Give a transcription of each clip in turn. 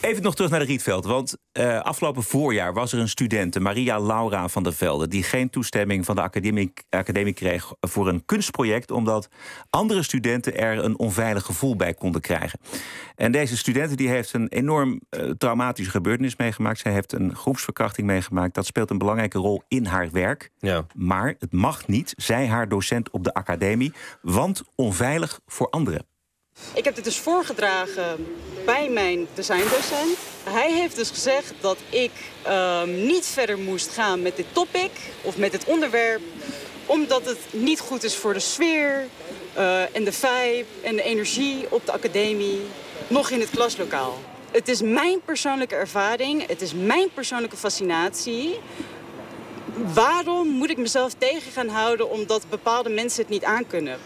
Even nog terug naar de Rietveld. Want eh, afgelopen voorjaar was er een studente, Maria Laura van der Velde, die geen toestemming van de academie, academie kreeg voor een kunstproject, omdat andere studenten er een onveilig gevoel bij konden krijgen. En deze student die heeft een enorm uh, traumatische gebeurtenis meegemaakt. Zij heeft een groepsverkrachting meegemaakt. Dat speelt een belangrijke rol in haar werk. Ja. Maar het mag niet, zij haar docent op de academie, want onveilig voor anderen. Ik heb dit dus voorgedragen bij mijn designdocent. Hij heeft dus gezegd dat ik ehm, niet verder moest gaan met dit topic of met dit onderwerp. Omdat het niet goed is voor de sfeer eh, en de vibe en de energie op de academie. Nog in het klaslokaal. Het is mijn persoonlijke ervaring. Het is mijn persoonlijke fascinatie waarom moet ik mezelf tegen gaan houden omdat bepaalde mensen het niet aankunnen?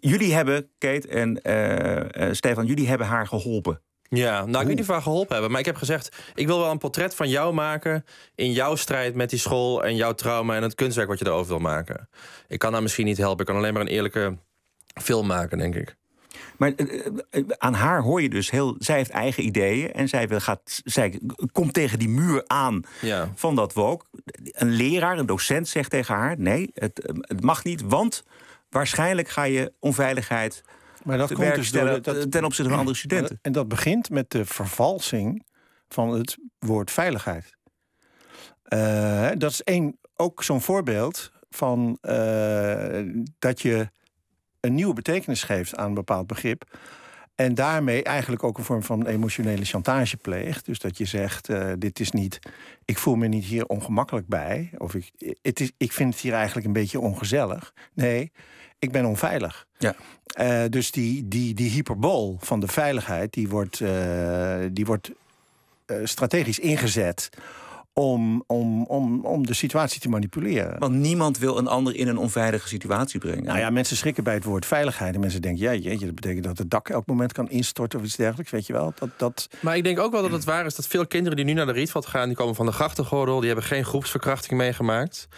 Jullie hebben, Kate en uh, Stefan, jullie hebben haar geholpen. Ja, nou, ik niet of haar geholpen hebben, maar ik heb gezegd: ik wil wel een portret van jou maken. in jouw strijd met die school en jouw trauma en het kunstwerk wat je erover wil maken. Ik kan haar misschien niet helpen, ik kan alleen maar een eerlijke film maken, denk ik. Maar eh, aan haar hoor je dus heel. Zij heeft eigen ideeën en zij, wil, gaat, zij komt tegen die muur aan van dat wok. Een leraar, een docent zegt tegen haar: nee, het, het mag niet, want waarschijnlijk ga je onveiligheid maar dat komt dus door dat, ten opzichte van andere studenten. En dat begint met de vervalsing van het woord veiligheid. Eh, dat is één, ook zo'n voorbeeld van eh, dat je een nieuwe betekenis geeft aan een bepaald begrip. En daarmee eigenlijk ook een vorm van emotionele chantage pleegt. Dus dat je zegt, eh, dit is niet, ik voel me niet hier ongemakkelijk bij. Of ik, het is, ik vind het hier eigenlijk een beetje ongezellig. Nee, ik ben onveilig. Ja. Eh, dus die, die, die hyperbol van de veiligheid, die wordt, eh, die wordt strategisch ingezet om, om, om, om de situatie te manipuleren. Want niemand wil een ander in een onveilige situatie brengen. Nou ja, mensen schrikken bij het woord veiligheid. En mensen denken, ja, jeetje, dat betekent dat het dak elk moment kan instorten of iets dergelijks, weet je wel. Dat, dat... Maar ik denk ook wel dat het waar is dat veel kinderen die nu naar de Rietveld gaan, die komen van de grachtengordel, die hebben geen groepsverkrachting meegemaakt.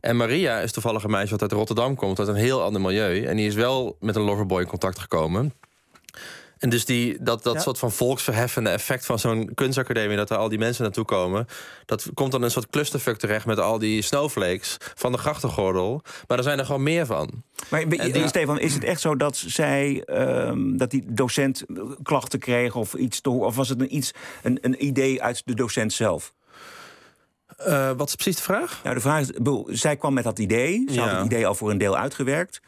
En Maria is toevallig een meisje wat uit Rotterdam komt, uit een heel ander milieu. En die is wel met een loverboy in contact gekomen. En dus die, dat, dat soort van volksverheffende effect van zo'n kunstacademie, dat er al die mensen naartoe komen, dat komt dan een soort clusterfuck terecht met al die snowflakes van de grachtengordel. Maar er zijn er gewoon meer van. Maar die, Stefan, is het echt zo dat zij, ehm, dat die docent eh, klachten kreeg of iets, te, of was het een, iets, een, een idee uit de docent zelf? Eh, wat is precies de vraag? Ja, nou, de vraag is, zij kwam met dat idee. Ze had het idee al voor een deel uitgewerkt.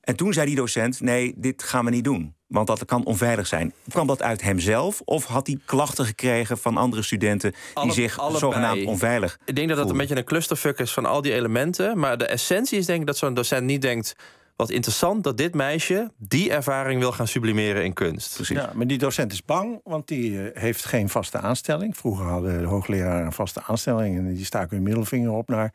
En toen zei die docent: nee, dit gaan we niet doen. Want dat kan onveilig zijn. Kwam dat uit hemzelf of had hij klachten gekregen van andere studenten die zich zogenaamd onveilig? Ik denk dat dat een beetje een clusterfuck is van al die elementen. Maar de essentie is denk ik dat zo'n docent niet denkt: wat interessant dat dit meisje die ervaring wil gaan sublimeren in kunst. Precies. Ja, maar die docent is bang, want die eh, heeft geen vaste aanstelling. Vroeger hadden de hoogleraren een vaste aanstelling en die staken hun middelvinger op naar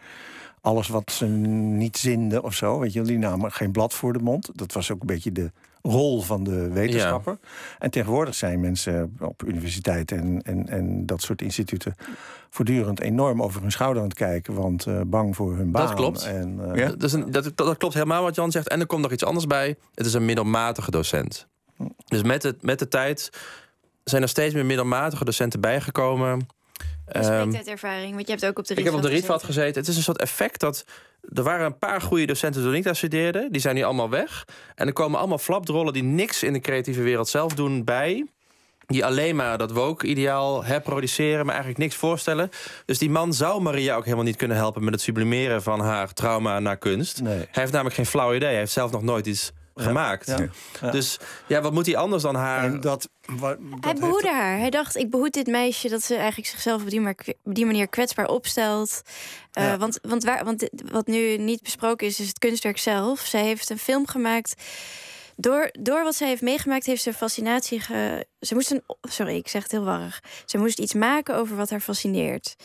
alles wat ze niet zinden of zo. Weet je, die namen geen blad voor de mond. Dat was ook een beetje de rol van de wetenschapper. En tegenwoordig zijn mensen op universiteiten en, en, en dat soort instituten voortdurend enorm over hun schouder aan het kijken, want eh, bang voor hun baan. Dat klopt. En, eh, dat, dat, klopt helemaal wat Jan zegt. En er komt nog iets anders bij. Het is een middelmatige docent. Hm. Dus met, het, met de tijd zijn er steeds meer middelmatige docenten bijgekomen een ehm, ervaring, want je hebt ook op de Rietveld Ik heb op de Rietveld gezeten. Het is een soort effect dat... Er waren een paar goede docenten toen niet daar studeerde. Die zijn nu allemaal weg. En er komen allemaal flapdrollen die niks in de creatieve wereld zelf doen bij die alleen maar dat woke-ideaal herproduceren... maar eigenlijk niks voorstellen. Dus die man zou Maria ook helemaal niet kunnen helpen... met het sublimeren van haar trauma naar kunst. Hij heeft namelijk geen flauw idee. Hij heeft zelf nog nooit iets gemaakt. Dus ja, wat moet hij anders dan haar? dat, hij behoedde haar. Hij dacht, ik behoed dit meisje dat ze eigenlijk zichzelf op die, manier kwetsbaar opstelt. Eh, want, want, waar, want wat nu niet besproken is, is het kunstwerk zelf. Zij heeft een film gemaakt. Door, door wat zij heeft meegemaakt, heeft ze fascinatie ge... Ze moest een... Sorry, ik zeg het heel warrig. Ze moest iets maken over wat haar fascineert.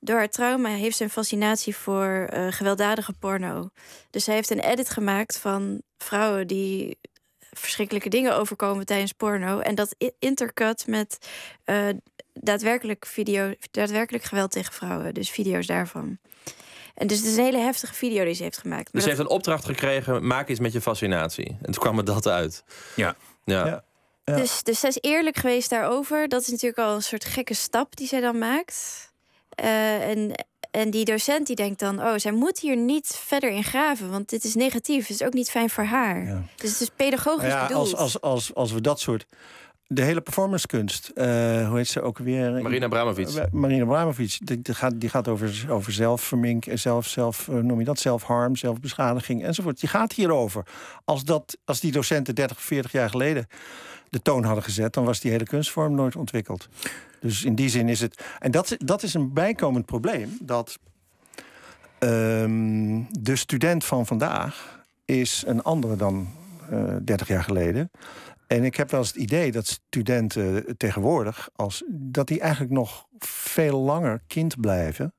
Door haar trauma heeft ze een fascinatie voor uh, gewelddadige porno. Dus zij heeft een edit gemaakt van vrouwen die verschrikkelijke dingen overkomen tijdens porno. En dat intercut met eh, daadwerkelijk, video, daadwerkelijk geweld tegen vrouwen. Dus video's daarvan. En dus het is een hele heftige video die ze heeft gemaakt. dus ze heeft een opdracht gekregen: maak iets met je fascinatie. En toen kwam het dat uit. Ja. ja. ja. Dus, dus is eerlijk geweest daarover. Dat is natuurlijk al een soort gekke stap die zij dan maakt. Eh, en, en die docent die denkt dan, oh, zij moet hier niet verder in graven, want dit is negatief, het is ook niet fijn voor haar. Dus het is pedagogisch nou ja, bedoeld. Als, als, als, als we dat soort de hele performancekunst, uh, hoe heet ze ook weer? Marina Bramovic. Eh, Marina Bramovic. die, gaat, die gaat over, over zelfvermink, zelf, zelf, eh, noem je dat, zelfharm, zelfbeschadiging enzovoort. Die gaat hierover. Als, dat, als die docenten 30, 40 jaar geleden de toon hadden gezet, dan was die hele kunstvorm nooit ontwikkeld. Dus in die zin is het. En dat, dat is een bijkomend probleem, dat ehm, de student van vandaag is een andere dan uh, 30 jaar geleden. En ik heb wel eens het idee dat studenten tegenwoordig, als, dat die eigenlijk nog veel langer kind blijven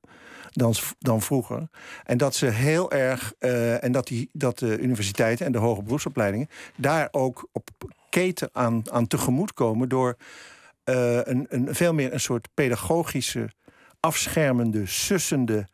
dan, dan vroeger. En dat ze heel erg, eh, en dat, die, dat de universiteiten en de hoger beroepsopleidingen daar ook op keten aan, aan tegemoetkomen door eh, een, een, veel meer een soort pedagogische afschermende, sussende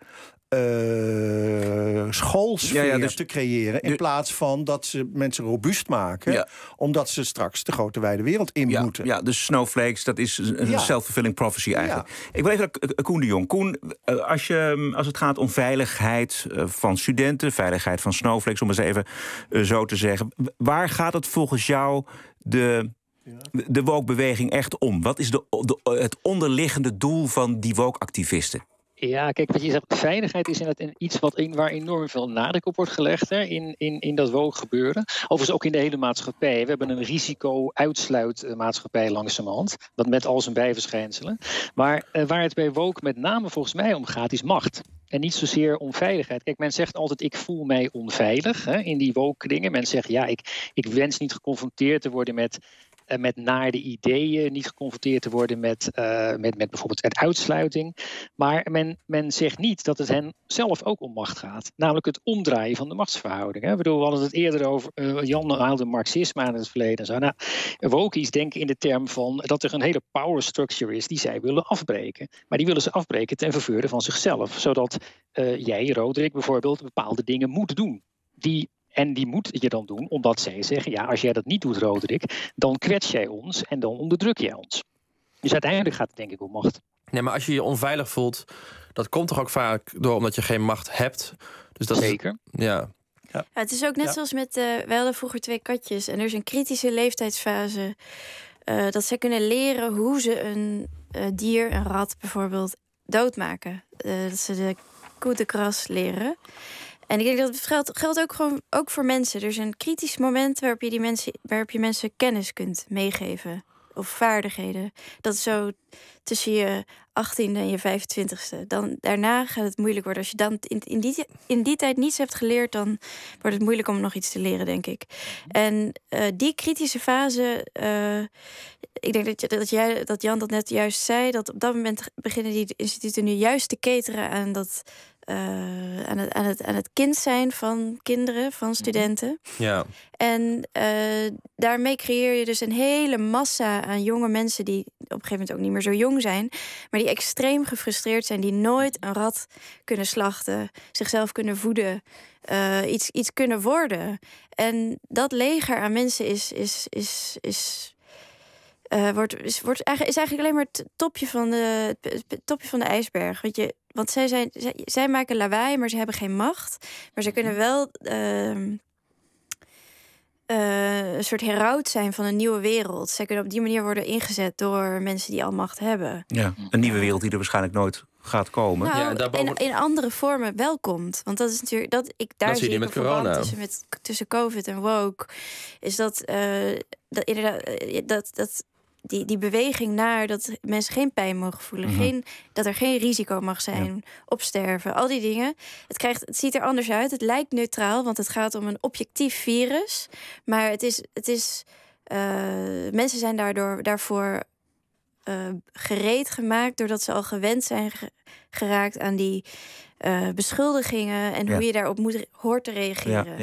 eh, schoolsfeer dus te creëren. In plaats van dat ze mensen robuust maken. Omdat ze straks de grote wijde wereld in moeten. Ja, dus snowflakes, dat is een self-fulfilling prophecy eigenlijk. Ik wil even naar Koen de Jong. Koen, eh, als, je, mm, als het gaat om veiligheid eh, van studenten, veiligheid van snowflakes, om eens even zo te zeggen. Waar gaat het volgens jou de de woke-beweging echt om? Wat is de, het onderliggende doel van die woke-activisten? Ja, kijk, wat je zegt, veiligheid is inderdaad iets wat in, waar enorm veel nadruk op wordt gelegd hè, in, in, in dat gebeuren. Overigens ook in de hele maatschappij. We hebben een risico-uitsluitmaatschappij eh, langzamerhand, dat met al zijn bijverschijnselen. Maar eh, waar het bij woke met name volgens mij om gaat, is macht. En niet zozeer onveiligheid. Kijk, men zegt altijd: ik voel mij onveilig hè, in die woke Men zegt: ja, ik, ik wens niet geconfronteerd te worden met eh, met naarde ideeën, niet geconfronteerd te worden met, eh, met, met bijvoorbeeld het uitsluiting. Maar men, men zegt niet dat het hen zelf ook om macht gaat. Namelijk het omdraaien van de machtsverhouding. Hè. Bedoel, we hadden het eerder over, eh, Jan haalde marxisme aan het verleden. En zo. Nou, wokies denken in de term van dat er een hele power structure is die zij willen afbreken. Maar die willen ze afbreken ten verveuren van zichzelf. Zodat eh, jij, Roderick bijvoorbeeld, bepaalde dingen moet doen. Die en die moet je dan doen, omdat zij zeggen: ja, als jij dat niet doet, Roderick, dan kwets jij ons en dan onderdruk jij ons. Dus uiteindelijk gaat het denk ik om macht. Nee, maar als je je onveilig voelt, dat komt toch ook vaak door omdat je geen macht hebt. Dus dat Zeker. Is, Zeker. ja. ja. het is ook net zoals met. Uh, eh, wij hadden vroeger twee katjes en er is een kritische leeftijdsfase. Eh, dat zij kunnen leren hoe ze een dier, een rat bijvoorbeeld, doodmaken. dat ze de coup de kras leren. En ik denk dat het geldt, geldt ook, gewoon, ook voor mensen. Er is een kritisch moment waarop je, die mensen, waarop je mensen kennis kunt meegeven. Of vaardigheden. Dat is zo tussen je 18e en je 25e. Dan, daarna gaat het moeilijk worden. Als je dan in, in, die, in die tijd niets hebt geleerd, dan wordt het moeilijk om nog iets te leren, denk ik. En eh, die kritische fase. Eh, ik denk dat, je, dat, jij, dat Jan dat net juist zei. Dat op dat moment beginnen die instituten nu juist te cateren aan dat uh, aan, het, aan, het, aan het kind zijn van kinderen, van mhm. studenten. Ja. En eh, daarmee creëer je dus een hele massa aan jonge mensen die op een gegeven moment ook niet meer zo jong zijn, maar die extreem gefrustreerd zijn, die nooit een rat kunnen slachten, zichzelf kunnen voeden, eh, iets, iets kunnen worden. En dat leger aan mensen is, is, is, is uh, wordt, is, wordt, is eigenlijk alleen maar het topje van de, topje van de ijsberg. Want, je, want zij, zijn, zij, zij maken lawaai, maar ze hebben geen macht. Maar ze kunnen wel ehm, eh, een soort heraut zijn van een nieuwe wereld. Zij kunnen op die manier worden ingezet door mensen die al macht hebben. Ja, een nieuwe wereld die er waarschijnlijk nooit gaat komen. Nou, ja, daarboven... in, in andere vormen wel komt. Want dat is natuurlijk dat ik daar zie je met corona. Tussen, met, tussen COVID en woke is dat, eh, dat inderdaad dat, dat die, die beweging naar dat mensen geen pijn mogen voelen, mhm. geen, dat er geen risico mag zijn op sterven, al die dingen. Het, krijgt, het ziet er anders uit. Het lijkt neutraal, want het gaat om een objectief virus. Maar het is, het is eh, mensen zijn daardoor, daarvoor eh, gereed gemaakt doordat ze al gewend zijn geraakt aan die eh, beschuldigingen en hoe je daarop moet, hoort te reageren. Ja.